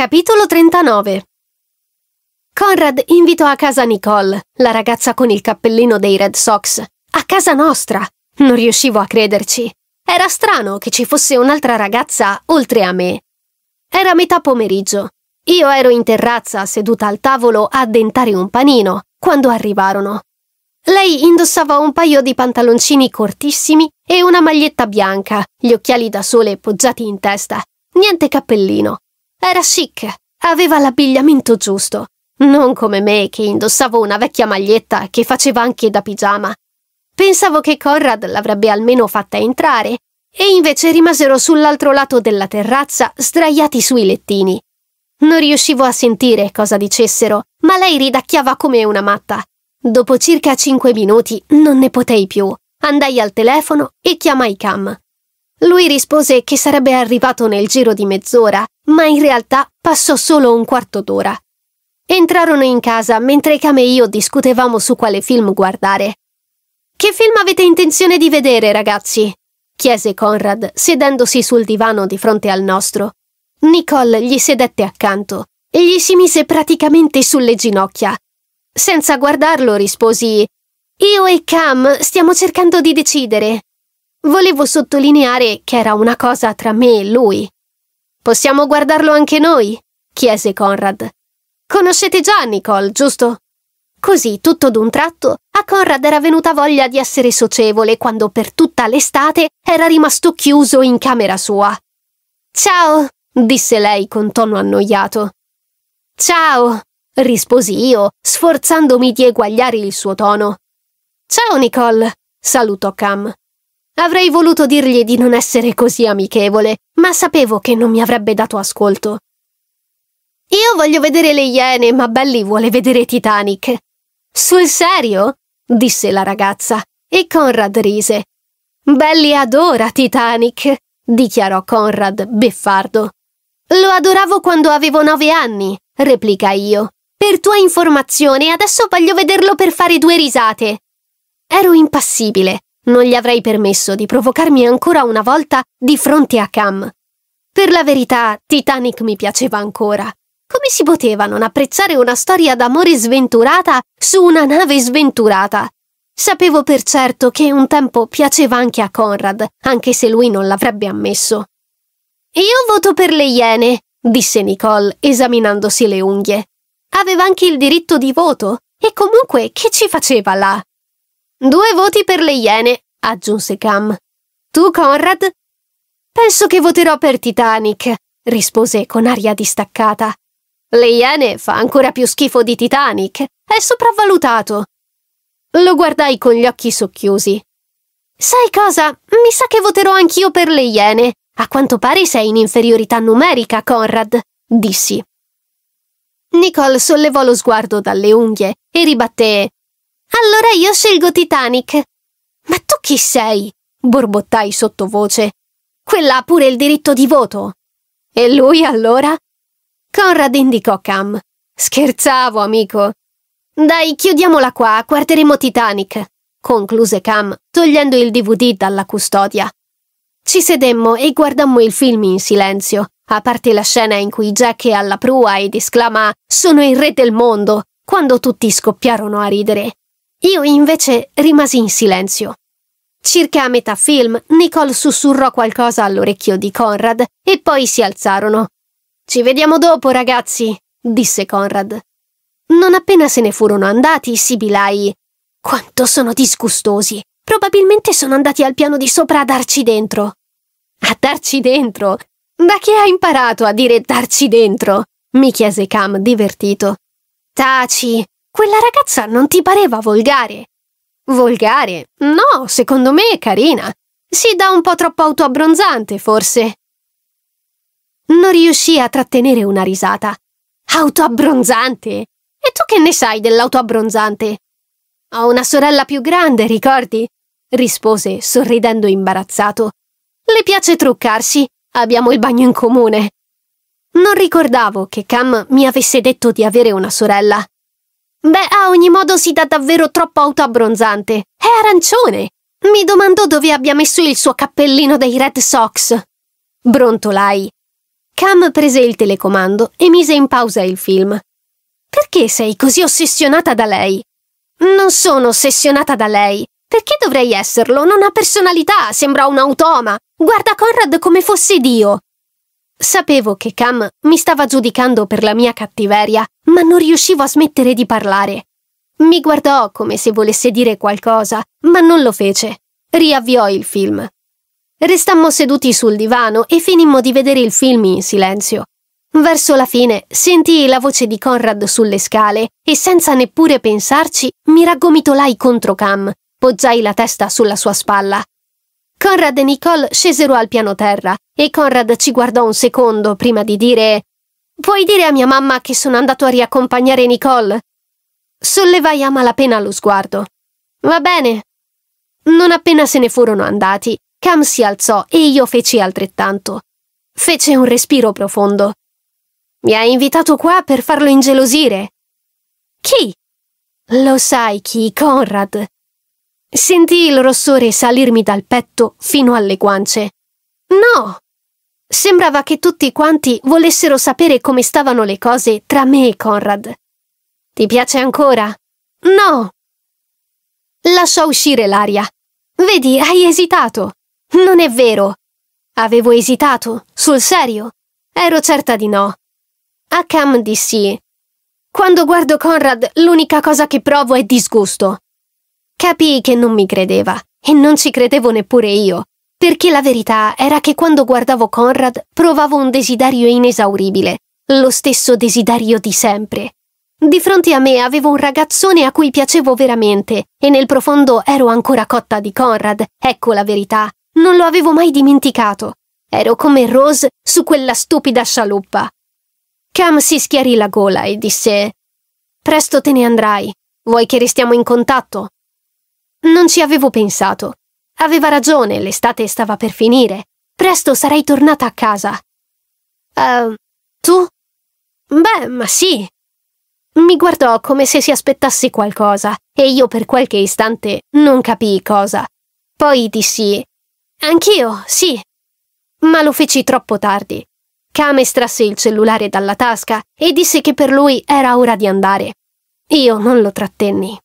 Capitolo 39 Conrad invitò a casa Nicole, la ragazza con il cappellino dei Red Sox. A casa nostra! Non riuscivo a crederci. Era strano che ci fosse un'altra ragazza oltre a me. Era metà pomeriggio. Io ero in terrazza seduta al tavolo a dentare un panino quando arrivarono. Lei indossava un paio di pantaloncini cortissimi e una maglietta bianca, gli occhiali da sole poggiati in testa. Niente cappellino. Era chic, aveva l'abbigliamento giusto, non come me che indossavo una vecchia maglietta che faceva anche da pigiama. Pensavo che Conrad l'avrebbe almeno fatta entrare, e invece rimasero sull'altro lato della terrazza sdraiati sui lettini. Non riuscivo a sentire cosa dicessero, ma lei ridacchiava come una matta. Dopo circa cinque minuti non ne potei più. Andai al telefono e chiamai Cam. Lui rispose che sarebbe arrivato nel giro di mezz'ora, ma in realtà passò solo un quarto d'ora. Entrarono in casa mentre Cam e io discutevamo su quale film guardare. Che film avete intenzione di vedere, ragazzi? chiese Conrad, sedendosi sul divano di fronte al nostro. Nicole gli sedette accanto e gli si mise praticamente sulle ginocchia. Senza guardarlo risposi Io e Cam stiamo cercando di decidere. Volevo sottolineare che era una cosa tra me e lui. Possiamo guardarlo anche noi? chiese Conrad. Conoscete già Nicole, giusto? Così, tutto d'un tratto, a Conrad era venuta voglia di essere socievole quando per tutta l'estate era rimasto chiuso in camera sua. Ciao, disse lei con tono annoiato. Ciao, risposi io, sforzandomi di eguagliare il suo tono. Ciao Nicole, salutò Cam. Avrei voluto dirgli di non essere così amichevole, ma sapevo che non mi avrebbe dato ascolto. Io voglio vedere le iene, ma Belly vuole vedere Titanic. Sul serio? disse la ragazza, e Conrad rise. Belly adora Titanic, dichiarò Conrad, beffardo. Lo adoravo quando avevo nove anni, replicai io. Per tua informazione, adesso voglio vederlo per fare due risate. Ero impassibile, non gli avrei permesso di provocarmi ancora una volta di fronte a Cam. Per la verità, Titanic mi piaceva ancora. Come si poteva non apprezzare una storia d'amore sventurata su una nave sventurata? Sapevo per certo che un tempo piaceva anche a Conrad, anche se lui non l'avrebbe ammesso. Io voto per le iene, disse Nicole, esaminandosi le unghie. Aveva anche il diritto di voto, e comunque che ci faceva là? Due voti per le Iene, aggiunse Cam. Tu, Conrad? Penso che voterò per Titanic, rispose con aria distaccata. Le Iene fa ancora più schifo di Titanic. È sopravvalutato. Lo guardai con gli occhi socchiusi. Sai cosa? Mi sa che voterò anch'io per le Iene. A quanto pare sei in inferiorità numerica, Conrad, dissi. Nicole sollevò lo sguardo dalle unghie e ribatté allora io scelgo Titanic. Ma tu chi sei? borbottai sottovoce. Quella ha pure il diritto di voto. E lui allora? Conrad indicò Cam. Scherzavo, amico. Dai, chiudiamola qua, guarderemo Titanic, concluse Cam, togliendo il DVD dalla custodia. Ci sedemmo e guardammo il film in silenzio, a parte la scena in cui Jack è alla prua ed esclama Sono il re del mondo, quando tutti scoppiarono a ridere. Io invece rimasi in silenzio. Circa a metà film, Nicole sussurrò qualcosa all'orecchio di Conrad e poi si alzarono. Ci vediamo dopo, ragazzi, disse Conrad. Non appena se ne furono andati, sibilai. Quanto sono disgustosi! Probabilmente sono andati al piano di sopra a darci dentro. A darci dentro? Da che ha imparato a dire darci dentro? mi chiese Cam divertito. Taci, quella ragazza non ti pareva volgare? Volgare? No, secondo me è carina. Si dà un po' troppo autoabbronzante, forse. Non riuscì a trattenere una risata. Autoabbronzante? E tu che ne sai dell'autoabbronzante? Ho una sorella più grande, ricordi? rispose, sorridendo imbarazzato. Le piace truccarsi, abbiamo il bagno in comune. Non ricordavo che Cam mi avesse detto di avere una sorella. Beh, a ogni modo si dà davvero troppo autoabbronzante. È arancione! Mi domando dove abbia messo il suo cappellino dei Red Sox. Brontolai. Cam prese il telecomando e mise in pausa il film. Perché sei così ossessionata da lei? Non sono ossessionata da lei. Perché dovrei esserlo? Non ha personalità, sembra un automa. Guarda Conrad come fosse Dio. Sapevo che Cam mi stava giudicando per la mia cattiveria, ma non riuscivo a smettere di parlare. Mi guardò come se volesse dire qualcosa, ma non lo fece. Riavviò il film. Restammo seduti sul divano e finimmo di vedere il film in silenzio. Verso la fine sentii la voce di Conrad sulle scale e senza neppure pensarci mi raggomitolai contro Cam, poggiai la testa sulla sua spalla. Conrad e Nicole scesero al piano terra e Conrad ci guardò un secondo prima di dire Puoi dire a mia mamma che sono andato a riaccompagnare Nicole? Sollevai a malapena lo sguardo. Va bene. Non appena se ne furono andati, Cam si alzò e io feci altrettanto. Fece un respiro profondo. Mi hai invitato qua per farlo ingelosire. Chi? Lo sai chi, Conrad. Sentì il rossore salirmi dal petto fino alle guance. No! Sembrava che tutti quanti volessero sapere come stavano le cose tra me e Conrad. Ti piace ancora? No! Lasciò uscire l'aria. Vedi, hai esitato. Non è vero. Avevo esitato, sul serio. Ero certa di no. A Cam dissi. Quando guardo Conrad, l'unica cosa che provo è disgusto. Capii che non mi credeva, e non ci credevo neppure io. Perché la verità era che quando guardavo Conrad provavo un desiderio inesauribile, lo stesso desiderio di sempre. Di fronte a me avevo un ragazzone a cui piacevo veramente e nel profondo ero ancora cotta di Conrad, ecco la verità, non lo avevo mai dimenticato. Ero come Rose su quella stupida scialuppa. Cam si schiarì la gola e disse Presto te ne andrai. Vuoi che restiamo in contatto? Non ci avevo pensato. Aveva ragione, l'estate stava per finire. Presto sarei tornata a casa. Uh, tu? Beh, ma sì. Mi guardò come se si aspettasse qualcosa e io per qualche istante non capii cosa. Poi dissi, anch'io, sì. Ma lo feci troppo tardi. Kame strasse il cellulare dalla tasca e disse che per lui era ora di andare. Io non lo trattenni.